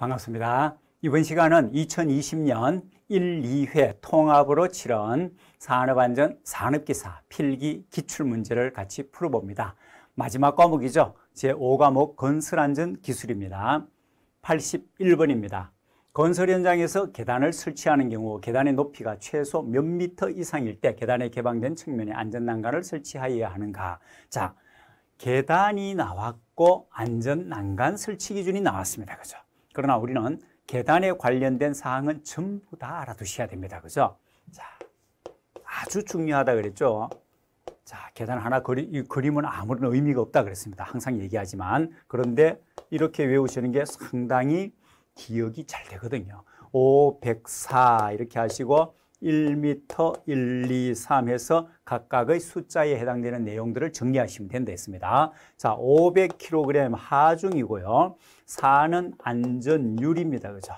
반갑습니다. 이번 시간은 2020년 1, 2회 통합으로 치른 산업안전 산업기사 필기 기출문제를 같이 풀어봅니다. 마지막 과목이죠. 제5과목 건설안전 기술입니다. 81번입니다. 건설 현장에서 계단을 설치하는 경우 계단의 높이가 최소 몇 미터 이상일 때 계단에 개방된 측면에 안전난간을 설치하여야 하는가? 자, 계단이 나왔고 안전난간 설치 기준이 나왔습니다. 그죠? 렇 그러나 우리는 계단에 관련된 사항은 전부 다 알아두셔야 됩니다. 그죠? 자, 아주 중요하다 그랬죠? 자, 계단 하나 그리, 그림은 아무런 의미가 없다 그랬습니다. 항상 얘기하지만. 그런데 이렇게 외우시는 게 상당히 기억이 잘 되거든요. 5, 0 4 이렇게 하시고 1m, 1, 2, 3에서 각각의 숫자에 해당되는 내용들을 정리하시면 된다 했습니다. 자, 500kg 하중이고요. 4는 안전율입니다. 그죠?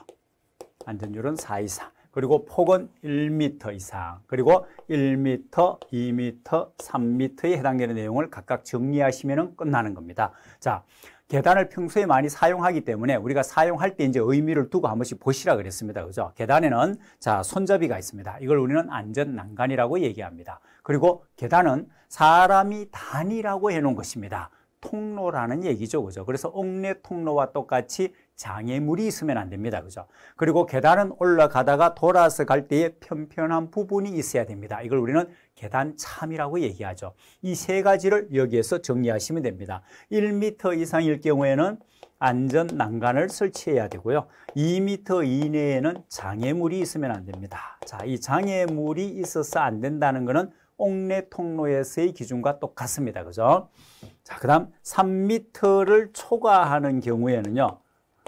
안전율은 4 이상. 그리고 폭은 1m 이상, 그리고 1m, 2m, 3m에 해당되는 내용을 각각 정리하시면 끝나는 겁니다. 자, 계단을 평소에 많이 사용하기 때문에 우리가 사용할 때 이제 의미를 두고 한 번씩 보시라 그랬습니다. 그죠? 계단에는 자, 손잡이가 있습니다. 이걸 우리는 안전 난간이라고 얘기합니다. 그리고 계단은 사람이 단이라고 해 놓은 것입니다. 통로라는 얘기죠. 그죠? 그래서 옥내 통로와 똑같이 장애물이 있으면 안 됩니다. 그죠? 그리고 계단은 올라가다가 돌아서 갈 때에 편편한 부분이 있어야 됩니다. 이걸 우리는 계단 참이라고 얘기하죠. 이 세 가지를 여기에서 정리하시면 됩니다. 1m 이상일 경우에는 안전 난간을 설치해야 되고요. 2m 이내에는 장애물이 있으면 안 됩니다. 자, 이 장애물이 있어서 안 된다는 것은 옥내 통로에서의 기준과 똑같습니다. 그죠? 자, 그 다음 3m를 초과하는 경우에는요.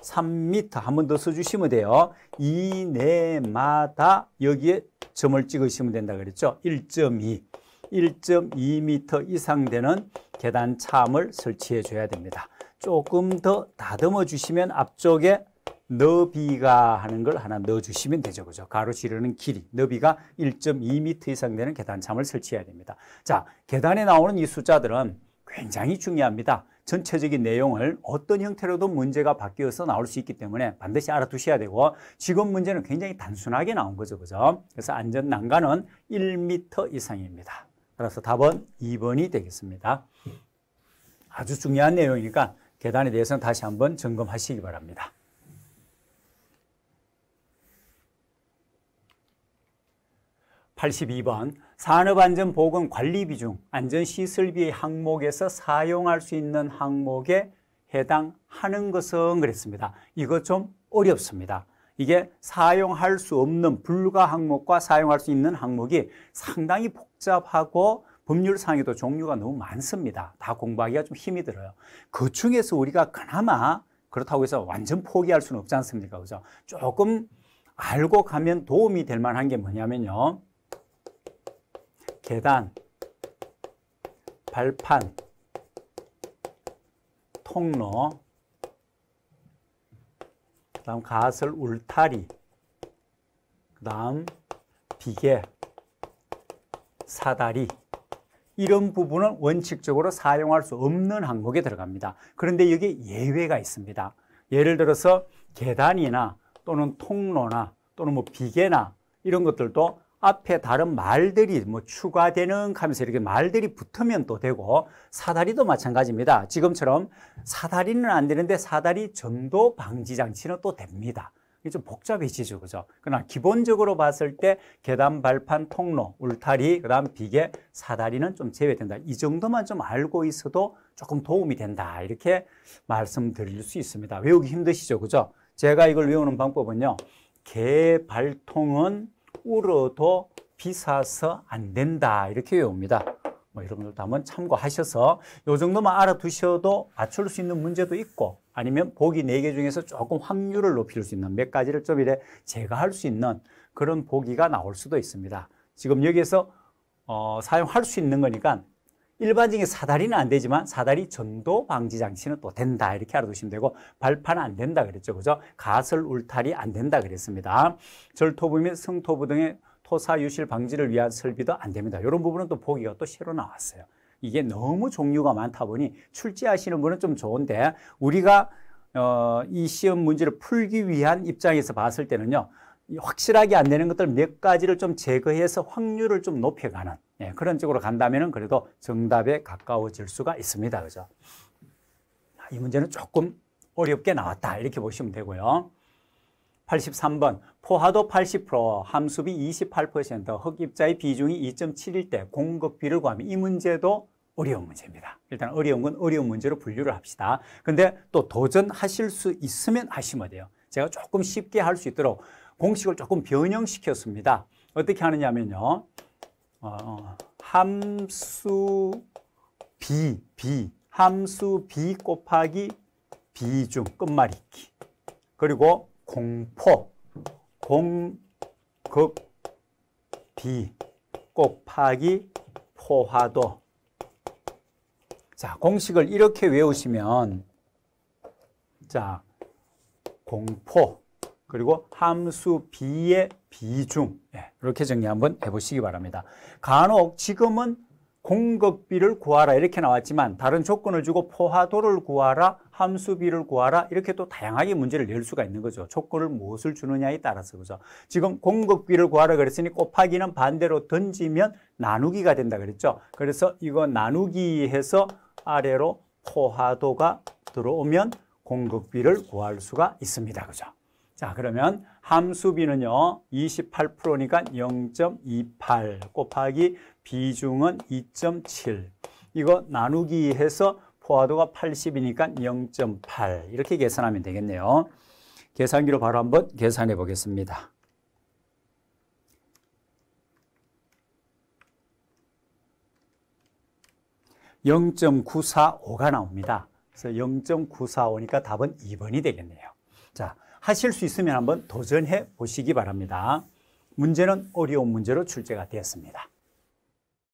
3미터한번더 써주시면 돼요. 이내마다 여기에 점을 찍으시면 된다 그랬죠. 1.2, 1 2미터 이상 되는 계단 참을 설치해 줘야 됩니다. 조금 더 다듬어 주시면 앞쪽에 너비가 하는 걸 하나 넣어주시면 되죠. 그죠? 가로 지르는 길이, 너비가 1 2미터 이상 되는 계단참을 설치해야 됩니다. 자, 계단에 나오는 이 숫자들은 굉장히 중요합니다. 전체적인 내용을 어떤 형태로도 문제가 바뀌어서 나올 수 있기 때문에 반드시 알아두셔야 되고 직업 문제는 굉장히 단순하게 나온 거죠. 그죠? 그래서 안전 난간은 1m 이상입니다. 따라서 답은 2번이 되겠습니다. 아주 중요한 내용이니까 계단에 대해서는 다시 한번 점검하시기 바랍니다. 팔십번 산업안전보건관리 비중, 안전시설비 항목에서 사용할 수 있는 항목에 해당하는 것은 그랬습니다. 이거 좀 어렵습니다. 이게 사용할 수 없는 불가 항목과 사용할 수 있는 항목이 상당히 복잡하고 법률상에도 종류가 너무 많습니다. 다 공부하기가 좀 힘이 들어요. 그 중에서 우리가 그나마 그렇다고 해서 완전 포기할 수는 없지 않습니까? 그죠? 조금 알고 가면 도움이 될 만한 게 뭐냐면요. 계단, 발판, 통로, 그 다음 가설 울타리, 그 다음 비계, 사다리 이런 부분은 원칙적으로 사용할 수 없는 항목에 들어갑니다. 그런데 여기 예외가 있습니다. 예를 들어서 계단이나 또는 통로나 또는 뭐 비계나 이런 것들도 앞에 다른 말들이 뭐 추가되는 하면서 이렇게 말들이 붙으면 또 되고 사다리도 마찬가지입니다. 지금처럼 사다리는 안 되는데 사다리 정도 방지 장치는 또 됩니다. 이게 좀 복잡해지죠, 그죠? 그러나 기본적으로 봤을 때 계단 발판 통로, 울타리, 그다음 비계, 사다리는 좀 제외된다. 이 정도만 좀 알고 있어도 조금 도움이 된다. 이렇게 말씀드릴 수 있습니다. 외우기 힘드시죠, 그죠? 제가 이걸 외우는 방법은요. 개발통은 울어도 비싸서 안 된다. 이렇게 외웁니다. 뭐 여러분들도 한번 참고하셔서 요 정도만 알아두셔도 맞출 수 있는 문제도 있고 아니면 보기 4개 중에서 조금 확률을 높일 수 있는 몇 가지를 좀 이래 제가할 수 있는 그런 보기가 나올 수도 있습니다. 지금 여기에서 어, 사용할 수 있는 거니까 일반적인 사다리는 안 되지만 사다리 전도 방지 장치는 또 된다 이렇게 알아두시면 되고 발판안 된다 그랬죠 그죠 가설 울타리 안 된다 그랬습니다 절토부 및 성토부 등의 토사 유실 방지를 위한 설비도 안 됩니다 이런 부분은 또 보기가 또 새로 나왔어요 이게 너무 종류가 많다 보니 출제하시는 분은 좀 좋은데 우리가 어, 이 시험 문제를 풀기 위한 입장에서 봤을 때는요 확실하게 안 되는 것들 몇 가지를 좀 제거해서 확률을 좀 높여가는 예, 그런 쪽으로 간다면 그래도 정답에 가까워질 수가 있습니다. 그죠? 이 문제는 조금 어렵게 나왔다. 이렇게 보시면 되고요. 83번 포화도 80% 함수비 28% 흑입자의 비중이 2.7일 때 공급비를 구하면 이 문제도 어려운 문제입니다. 일단 어려운 건 어려운 문제로 분류를 합시다. 근데 또 도전하실 수 있으면 하시면 돼요. 제가 조금 쉽게 할 수 있도록 공식을 조금 변형시켰습니다. 어떻게 하느냐면요. 어, 어, 함수 b, b, 함수 b 곱하기 비중 끝말잇기 그리고 공포 공극 b 곱하기 포화도 자 공식을 이렇게 외우시면 자 공포 그리고 함수 b의 비중 예, 이렇게 정리 한번 해보시기 바랍니다. 간혹 지금은 공급비를 구하라 이렇게 나왔지만 다른 조건을 주고 포화도를 구하라 함수비를 구하라 이렇게 또 다양하게 문제를 낼 수가 있는 거죠 조건을 무엇을 주느냐에 따라서 그죠 지금 공급비를 구하라 그랬으니 곱하기는 반대로 던지면 나누기가 된다 그랬죠 그래서 이거 나누기 해서 아래로 포화도가 들어오면 공급비를 구할 수가 있습니다 그죠 자, 그러면 함수비는요, 28%니까 0.28 곱하기 비중은 2.7. 이거 나누기 해서 포화도가 80이니까 0.8 이렇게 계산하면 되겠네요. 계산기로 바로 한번 계산해 보겠습니다. (0.945가) 나옵니다. 그래서 (0.945니까) 답은 (2번이) 되겠네요. 자, 하실 수 있으면 한번 도전해 보시기 바랍니다. 문제는 어려운 문제로 출제가 되었습니다.